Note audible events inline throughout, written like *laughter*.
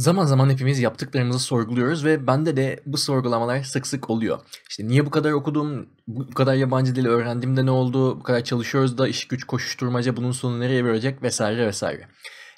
Zaman zaman hepimiz yaptıklarımızı sorguluyoruz ve bende de bu sorgulamalar sık sık oluyor. İşte niye bu kadar okudum, bu kadar yabancı dili öğrendim de ne oldu, bu kadar çalışıyoruz da iş güç koşuşturmaca bunun sonu nereye verecek vesaire vesaire.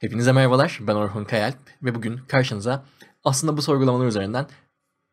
Hepinize merhabalar, ben Orhun Kayalp ve bugün karşınıza aslında bu sorgulamalar üzerinden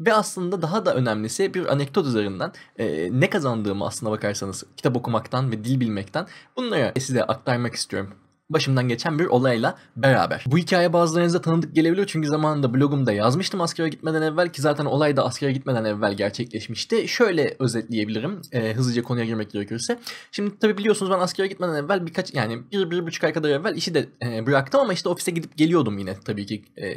ve aslında daha da önemlisi bir anekdot üzerinden e, ne kazandığımı aslında bakarsanız kitap okumaktan ve dil bilmekten bunları size aktarmak istiyorum başımdan geçen bir olayla beraber. Bu hikaye bazılarınıza tanıdık gelebiliyor çünkü zamanında blogumda yazmıştım askere gitmeden evvel ki zaten olay da askere gitmeden evvel gerçekleşmişti. Şöyle özetleyebilirim e, hızlıca konuya girmek gerekirse. Şimdi tabi biliyorsunuz ben askere gitmeden evvel birkaç yani bir, bir buçuk ay kadar evvel işi de e, bıraktım ama işte ofise gidip geliyordum yine tabii ki e,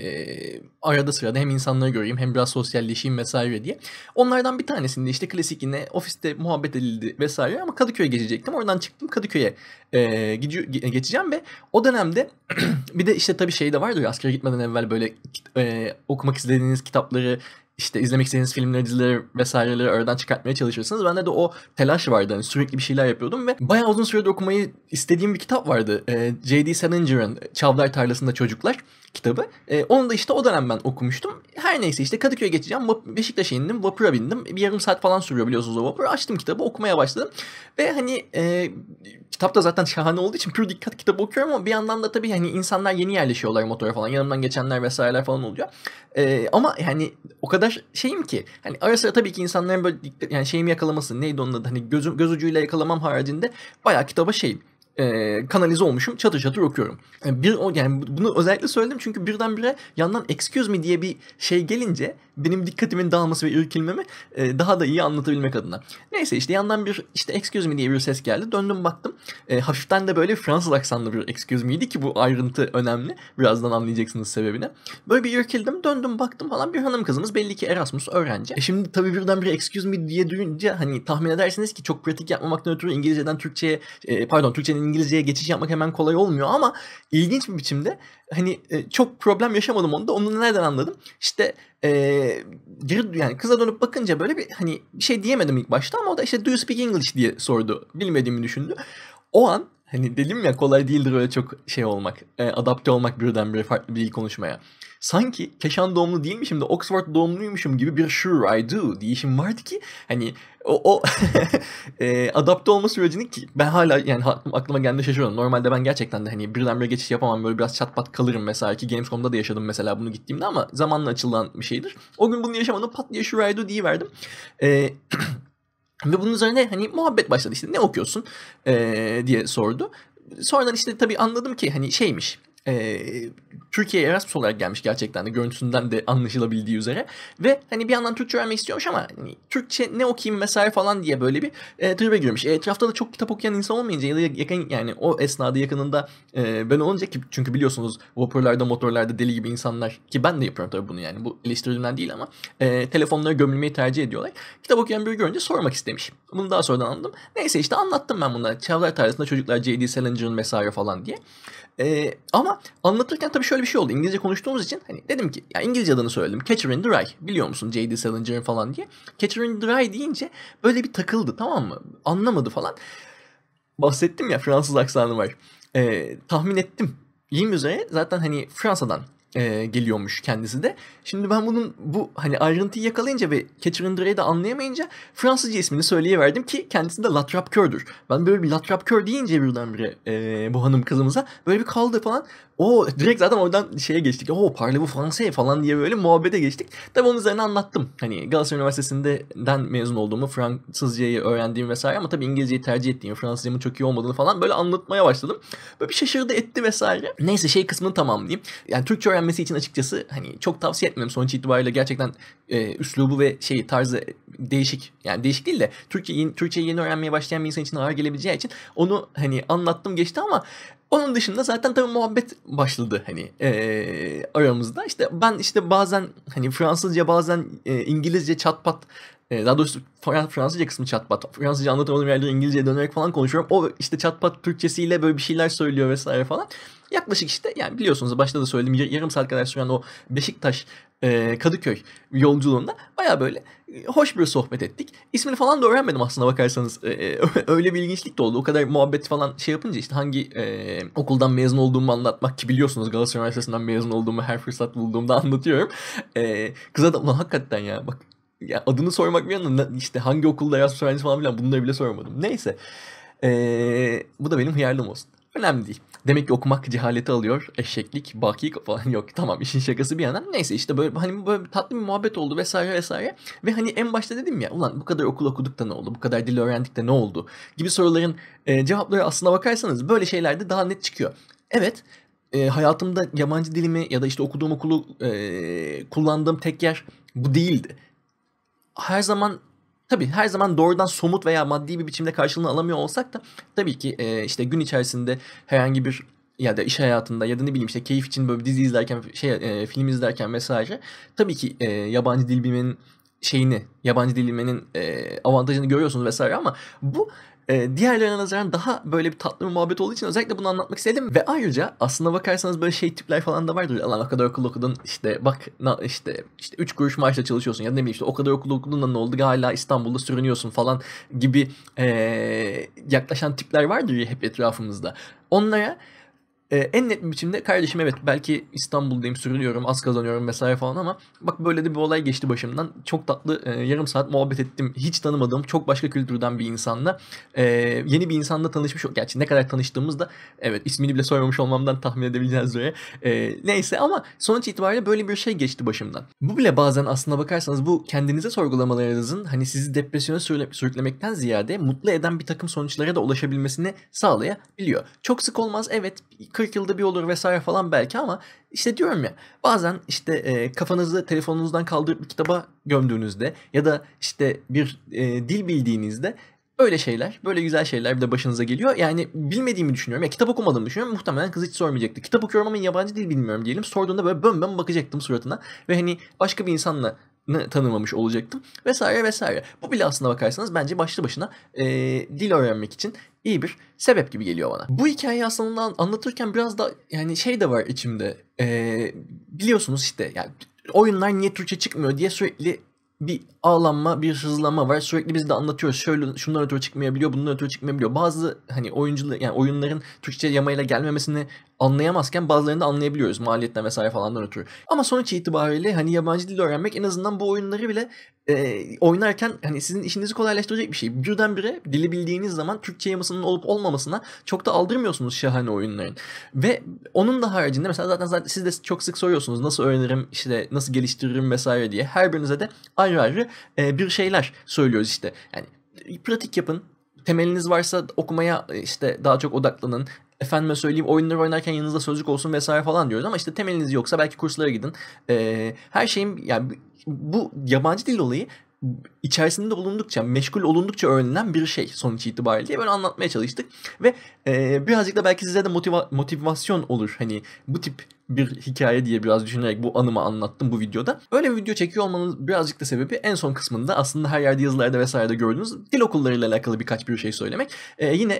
arada sırada hem insanları göreyim hem biraz sosyalleşeyim vesaire diye. Onlardan bir tanesinde işte klasik yine ofiste muhabbet edildi vesaire ama Kadıköy'e geçecektim. Oradan çıktım Kadıköy'e e, geçeceğim ve o dönemde *clears throat* bir de işte tabii şey de vardı ya askere gitmeden evvel böyle e, okumak istediğiniz kitapları işte izlemek istediğiniz filmleri, dizileri vesaireleri aradan çıkartmaya çalışıyorsunuz. Bende de o telaş vardı. Hani sürekli bir şeyler yapıyordum ve bayağı uzun süredir okumayı istediğim bir kitap vardı. E, J.D. Salinger'ın Çavdar Tarlasında Çocuklar kitabı. E, onu da işte o dönem ben okumuştum. Her neyse işte Kadıköy'e geçeceğim. Beşiktaş'a indim. Vapura bindim. Bir yarım saat falan sürüyor biliyorsunuz o vapur. Açtım kitabı okumaya başladım. Ve hani e, kitap da zaten şahane olduğu için pür dikkat kitabı okuyorum ama bir yandan da tabii hani insanlar yeni yerleşiyorlar motora falan. Yanımdan geçenler vesaireler falan oluyor. E, ama yani o kadar şeyim ki hani ara sıra tabii ki insanların böyle yani şeyimi yakalaması neydi onun adı hani gözüm, göz ucuyla yakalamam haricinde bayağı kitaba şeyim e, kanalize olmuşum. Çatır çatır okuyorum. Yani ee, bir o yani bunu özellikle söyledim çünkü birdenbire yandan excuse me diye bir şey gelince benim dikkatimin dağılması ve irkilmemi e, daha da iyi anlatabilmek adına. Neyse işte yandan bir işte excuse me diye bir ses geldi. Döndüm baktım. E, hafiften de böyle Fransız aksanlı bir excuse me'ydi ki bu ayrıntı önemli. Birazdan anlayacaksınız sebebini. Böyle bir irkildim döndüm baktım falan bir hanım kızımız belli ki Erasmus öğrenci. E şimdi tabii birdenbire excuse me diye duyunca hani tahmin edersiniz ki çok pratik yapmamaktan ötürü İngilizceden Türkçe'ye e, pardon Türkçenin İngilizceye geçiş yapmak hemen kolay olmuyor ama ilginç bir biçimde hani e, çok problem yaşamadım onda. Onu nereden anladım? İşte geri yani kıza dönüp bakınca böyle bir hani bir şey diyemedim ilk başta ama o da işte do you speak English diye sordu. Bilmediğimi düşündü. O an hani dedim ya kolay değildir öyle çok şey olmak, e, adapte olmak birdenbire farklı bir dil konuşmaya. Sanki Keşan doğumlu değilmişim de Oxford doğumluymuşum gibi bir sure I do deyişim vardı ki hani o, o *laughs* e, adapte olma sürecini ki ben hala yani aklıma geldiğinde şaşırıyorum. Normalde ben gerçekten de hani birdenbire geçiş yapamam böyle biraz çat kalırım mesela ki Gamescom'da da yaşadım mesela bunu gittiğimde ama zamanla açılan bir şeydir. O gün bunu yaşamadım pat diye Shuraido diyiverdim. E, *clears throat* Ve bunun üzerine hani muhabbet başladı işte ne okuyorsun ee, diye sordu. Sonradan işte tabii anladım ki hani şeymiş e, Türkiye'ye Erasmus olarak gelmiş gerçekten de görüntüsünden de anlaşılabildiği üzere. Ve hani bir yandan Türkçe öğrenmek istiyormuş ama hani, Türkçe ne okuyayım mesai falan diye böyle bir e, tribe girmiş. E, etrafta da çok kitap okuyan insan olmayınca ya da yakın yani o esnada yakınında e, ben olunca ki çünkü biliyorsunuz vapurlarda motorlarda deli gibi insanlar ki ben de yapıyorum tabii bunu yani bu eleştirilmeden değil ama e, telefonlara gömülmeyi tercih ediyorlar. Kitap okuyan biri görünce sormak istemiş. Bunu daha sonradan anladım. Neyse işte anlattım ben bunları. Çağlar tarzında çocuklar J.D. Salinger'ın mesai falan diye. E, ama anlatırken tabii şöyle bir şey oldu. İngilizce konuştuğumuz için hani dedim ki ya İngilizce adını söyledim. Catcher in the Rye. Biliyor musun J.D. Salinger falan diye. Catcher in the Rye deyince böyle bir takıldı tamam mı? Anlamadı falan. Bahsettim ya Fransız aksanı var. Ee, tahmin ettim. 20 üzere zaten hani Fransa'dan e, geliyormuş kendisi de. Şimdi ben bunun bu hani ayrıntıyı yakalayınca ve Catcher in the Ray'de anlayamayınca Fransızca ismini söyleyiverdim ki kendisi de Latrap Kör'dür. Ben böyle bir Latrap Kör deyince birdenbire e, bu hanım kızımıza böyle bir kaldı falan. O direkt zaten oradan şeye geçtik. O Parle bu français falan diye böyle muhabbete geçtik. Tabii onun üzerine anlattım. Hani Galatasaray Üniversitesi'nden mezun olduğumu, Fransızcayı öğrendiğim vesaire ama tabii İngilizceyi tercih ettiğimi, Fransızcamın çok iyi olmadığını falan böyle anlatmaya başladım. Böyle bir şaşırdı etti vesaire. Neyse şey kısmını tamamlayayım. Yani Türkçe öğrenmek öğrenmesi için açıkçası hani çok tavsiye etmem sonuç itibariyle gerçekten e, üslubu ve şey tarzı değişik. Yani değişik değil de Türkçe yeni, Türkçeyi yeni öğrenmeye başlayan bir insan için ağır gelebileceği için onu hani anlattım geçti ama onun dışında zaten tabii muhabbet başladı hani e, aramızda. İşte ben işte bazen hani Fransızca bazen e, İngilizce çat pat e, daha doğrusu Fransızca kısmı çatpat. Fransızca anlatamadığım yerleri İngilizceye dönerek falan konuşuyorum. O işte çatpat Türkçesiyle böyle bir şeyler söylüyor vesaire falan. Yaklaşık işte yani biliyorsunuz başta da söyledim yarım saat kadar süren o Beşiktaş e, Kadıköy yolculuğunda baya böyle e, hoş bir sohbet ettik. İsmini falan da öğrenmedim aslında bakarsanız. E, e *laughs* öyle bir ilginçlik de oldu. O kadar muhabbet falan şey yapınca işte hangi e, okuldan mezun olduğumu anlatmak ki biliyorsunuz Galatasaray Üniversitesi'nden mezun olduğumu her fırsat bulduğumda anlatıyorum. E, kıza da hakikaten ya bak ya adını sormak bir yandan işte hangi okulda Erasmus öğrencisi falan filan bunları bile sormadım. Neyse. Ee, bu da benim hıyarlığım olsun. Önemli değil. Demek ki okumak cehaleti alıyor. Eşeklik, baki falan yok. Tamam işin şakası bir yandan. Neyse işte böyle hani böyle tatlı bir muhabbet oldu vesaire vesaire. Ve hani en başta dedim ya ulan bu kadar okul okuduk da ne oldu? Bu kadar dil öğrendik de ne oldu? Gibi soruların e, cevapları aslına bakarsanız böyle şeylerde daha net çıkıyor. Evet e, hayatımda yabancı dilimi ya da işte okuduğum okulu e, kullandığım tek yer bu değildi her zaman Tabii her zaman doğrudan somut veya maddi bir biçimde karşılığını alamıyor olsak da tabii ki e, işte gün içerisinde herhangi bir ya da iş hayatında ya da ne bileyim işte keyif için böyle dizi izlerken şey e, film izlerken vesaire tabii ki e, yabancı dil bilmenin şeyini yabancı dil bilmenin e, avantajını görüyorsunuz vesaire ama bu e, diğerlerine nazaran daha böyle bir tatlı bir muhabbet olduğu için özellikle bunu anlatmak istedim. Ve ayrıca aslında bakarsanız böyle şey tipler falan da vardır. Lan o kadar okul okudun işte bak na, işte işte 3 kuruş maaşla çalışıyorsun ya ne bileyim işte o kadar okul okudun da ne oldu hala İstanbul'da sürünüyorsun falan gibi e, yaklaşan tipler vardır ya hep etrafımızda. Onlara e, en net bir biçimde kardeşim evet belki İstanbul'dayım sürünüyorum az kazanıyorum vesaire falan ama bak böyle de bir olay geçti başımdan. Çok tatlı e, yarım saat muhabbet ettim. Hiç tanımadığım çok başka kültürden bir insanla. E, yeni bir insanla tanışmış. Gerçi ne kadar tanıştığımız da evet ismini bile sormamış olmamdan tahmin edebileceğiniz üzere. E, neyse ama sonuç itibariyle böyle bir şey geçti başımdan. Bu bile bazen aslına bakarsanız bu kendinize sorgulamalarınızın hani sizi depresyona sürüklemekten ziyade mutlu eden bir takım sonuçlara da ulaşabilmesini sağlayabiliyor. Çok sık olmaz evet 40 40 yılda bir olur vesaire falan belki ama işte diyorum ya bazen işte e, kafanızı telefonunuzdan kaldırıp bir kitaba gömdüğünüzde ya da işte bir e, dil bildiğinizde Öyle şeyler, böyle güzel şeyler bir de başınıza geliyor. Yani bilmediğimi düşünüyorum. Ya kitap okumadığımı düşünüyorum. Muhtemelen kız hiç sormayacaktı. Kitap okuyorum ama yabancı dil bilmiyorum diyelim. Sorduğunda böyle bön bön bakacaktım suratına. Ve hani başka bir insanla tanımamış olacaktım vesaire vesaire. Bu bile aslında bakarsanız bence başlı başına e, dil öğrenmek için iyi bir sebep gibi geliyor bana. Bu hikayeyi aslında anlatırken biraz da yani şey de var içimde. E, biliyorsunuz işte yani oyunlar niye Türkçe çıkmıyor diye sürekli bir ağlanma, bir hızlanma var. Sürekli biz de anlatıyoruz. Şöyle şundan ötürü çıkmayabiliyor, bundan ötürü çıkmayabiliyor. Bazı hani oyuncular yani oyunların Türkçe yamayla gelmemesini anlayamazken bazılarını da anlayabiliyoruz maliyetten vesaire falandan ötürü. Ama sonuç itibariyle hani yabancı dil öğrenmek en azından bu oyunları bile e, oynarken hani sizin işinizi kolaylaştıracak bir şey. Birdenbire dili bildiğiniz zaman Türkçe yamasının olup olmamasına çok da aldırmıyorsunuz şahane oyunların. Ve onun da haricinde mesela zaten, zaten siz de çok sık soruyorsunuz nasıl öğrenirim işte nasıl geliştiririm vesaire diye. Her birinize de ayrı ayrı e, bir şeyler söylüyoruz işte. Yani pratik yapın, temeliniz varsa okumaya e, işte daha çok odaklanın efendime söyleyeyim oyunları oynarken yanınızda sözlük olsun vesaire falan diyoruz ama işte temeliniz yoksa belki kurslara gidin. E, her şeyin yani bu yabancı dil olayı içerisinde bulundukça, meşgul olundukça öğrenilen bir şey sonuç itibariyle diye böyle anlatmaya çalıştık. Ve e, birazcık da belki size de motiva motivasyon olur. Hani bu tip bir hikaye diye biraz düşünerek bu anımı anlattım bu videoda. Öyle bir video çekiyor olmanın birazcık da sebebi en son kısmında aslında her yerde yazılarda vesairede gördüğünüz dil okullarıyla alakalı birkaç bir şey söylemek. Ee, yine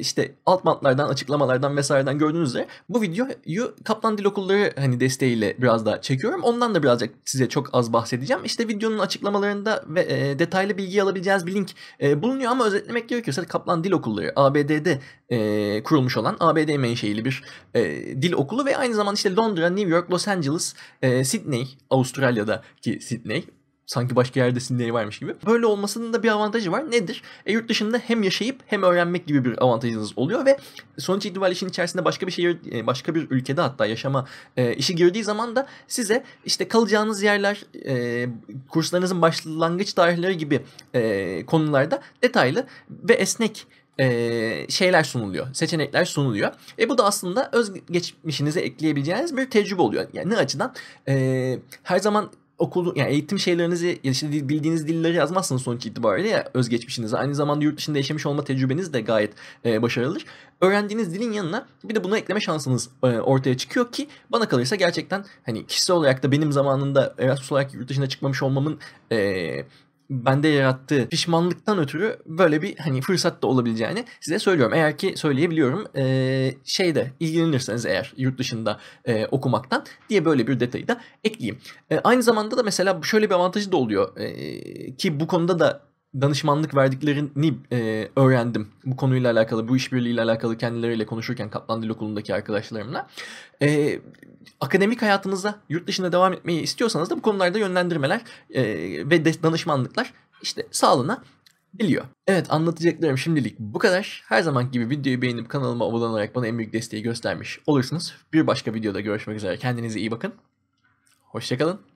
işte alt matlardan, açıklamalardan vesaireden gördüğünüz üzere bu videoyu Kaplan Dil Okulları hani desteğiyle biraz daha çekiyorum. Ondan da birazcık size çok az bahsedeceğim. İşte videonun açıklamalarında ve e, ee, detaylı bilgi alabileceğiniz bir link e, bulunuyor ama özetlemek gerekirse Kaplan Dil Okulları ABD'de e, kurulmuş olan ABD menşeili bir e, dil okulu ve aynı zamanda işte Londra, New York, Los Angeles, e, Sydney, Avustralya'daki Sydney sanki başka yerde diye varmış gibi. Böyle olmasının da bir avantajı var. Nedir? E, yurt dışında hem yaşayıp hem öğrenmek gibi bir avantajınız oluyor ve sonuç itibariyle işin içerisinde başka bir şehir, e, başka bir ülkede hatta yaşama e, işi girdiği zaman da size işte kalacağınız yerler, e, kurslarınızın başlangıç tarihleri gibi e, konularda detaylı ve esnek e, şeyler sunuluyor, seçenekler sunuluyor. E bu da aslında özgeçmişinize ekleyebileceğiniz bir tecrübe oluyor. Yani ne açıdan? E, her zaman okul yani eğitim şeylerinizi işte bildiğiniz dilleri yazmazsınız sonuç itibariyle ya özgeçmişinizi. Aynı zamanda yurt dışında yaşamış olma tecrübeniz de gayet e, başarılıdır. Öğrendiğiniz dilin yanına bir de bunu ekleme şansınız e, ortaya çıkıyor ki bana kalırsa gerçekten hani kişisel olarak da benim zamanında Erasmus olarak yurt dışına çıkmamış olmamın e, bende yarattığı pişmanlıktan ötürü böyle bir hani fırsat da olabileceğini size söylüyorum. Eğer ki söyleyebiliyorum e, şeyde ilgilenirseniz eğer yurt dışında e, okumaktan diye böyle bir detayı da ekleyeyim. E, aynı zamanda da mesela şöyle bir avantajı da oluyor e, ki bu konuda da danışmanlık verdiklerini e, öğrendim. Bu konuyla alakalı, bu işbirliğiyle alakalı kendileriyle konuşurken Kaplan Dil Okulu'ndaki arkadaşlarımla. E, akademik hayatınıza yurt dışında devam etmeyi istiyorsanız da bu konularda yönlendirmeler e, ve de, danışmanlıklar işte sağlığına biliyor. Evet anlatacaklarım şimdilik bu kadar. Her zaman gibi videoyu beğenip kanalıma abone olarak bana en büyük desteği göstermiş olursunuz. Bir başka videoda görüşmek üzere. Kendinize iyi bakın. Hoşçakalın.